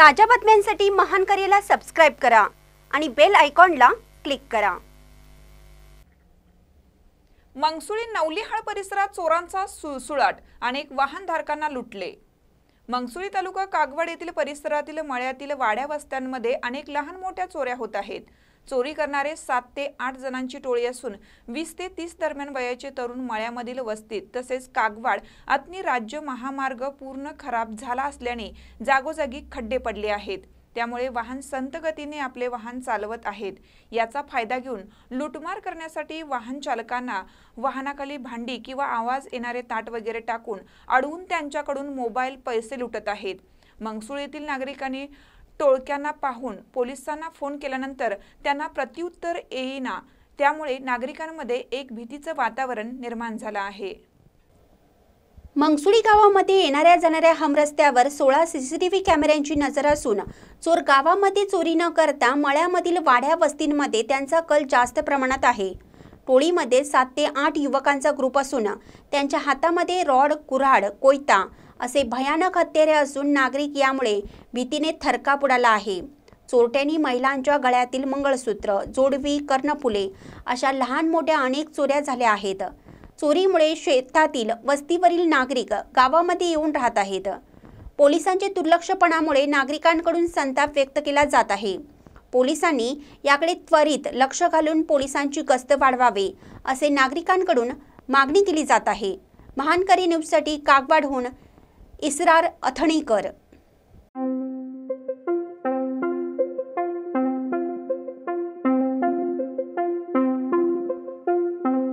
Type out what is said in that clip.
ताज्या बातम्यांसाठी महान करेला सबस्क्राईब करा आणि बेल आयकॉनला क्लिक करा मंगसुळी नवलीहाळ परिसरात चोरांचा सुळसुळाट अनेक वाहनधारकांना लुटले मंगसुळी तालुका कागवड येथील परिसरातील मळ्यातील वाड्या वस्त्यांमध्ये अनेक लहान मोठ्या चोऱ्या होत आहेत चोरी करणारे सात ते आठ जणांची टोळी असून वीस ते तीस दरम्यान वयाचे तरुण मळ्यामधील वस्तीत तसेच कागवाड अत्नी राज्य महामार्ग पूर्ण खराब झाला असल्याने जागोजागी खड्डे पडले आहेत त्यामुळे वाहन संत गतीने आपले वाहन चालवत आहेत याचा फायदा घेऊन लुटमार करण्यासाठी वाहन चालकांना वाहनाखाली भांडी किंवा आवाज येणारे ताट वगैरे टाकून अडवून त्यांच्याकडून मोबाईल पैसे लुटत आहेत मंगसूळ येथील नागरिकांनी टोळक्यांना पाहून पोलिसांना फोन केल्यानंतर त्यांना प्रत्युत्तर येईना त्यामुळे नागरिकांमध्ये एक भीतीचं वातावरण निर्माण झालं आहे मंगसुळी गावामध्ये येणाऱ्या जाणाऱ्या रस्त्यावर सोळा सीसीटीव्ही कॅमेऱ्यांची नजर असून चोर गावामध्ये चोरी न करता मळ्यामधील वाड्या वस्तींमध्ये त्यांचा कल जास्त प्रमाणात आहे टोळीमध्ये सात ते आठ युवकांचा ग्रुप असून त्यांच्या हातामध्ये रॉड कुऱ्हाड कोयता असे भयानक हत्यारे असून नागरिक यामुळे भीतीने थरकाप उडाला आहे चोरट्यांनी महिलांच्या गळ्यातील मंगळसूत्र जोडवी कर्णफुले अशा लहान मोठ्या अनेक चोऱ्या झाल्या आहेत चोरीमुळे शेतातील वस्तीवरील नागरिक गावामध्ये येऊन राहत आहेत पोलिसांचे दुर्लक्षपणामुळे नागरिकांकडून संताप व्यक्त केला जात आहे पोलिसांनी याकडे त्वरित लक्ष घालून पोलिसांची गस्त वाढवावे असे नागरिकांकडून मागणी केली जात आहे महानकरी न्यूजसाठी कागवाडहून इस्रार कर।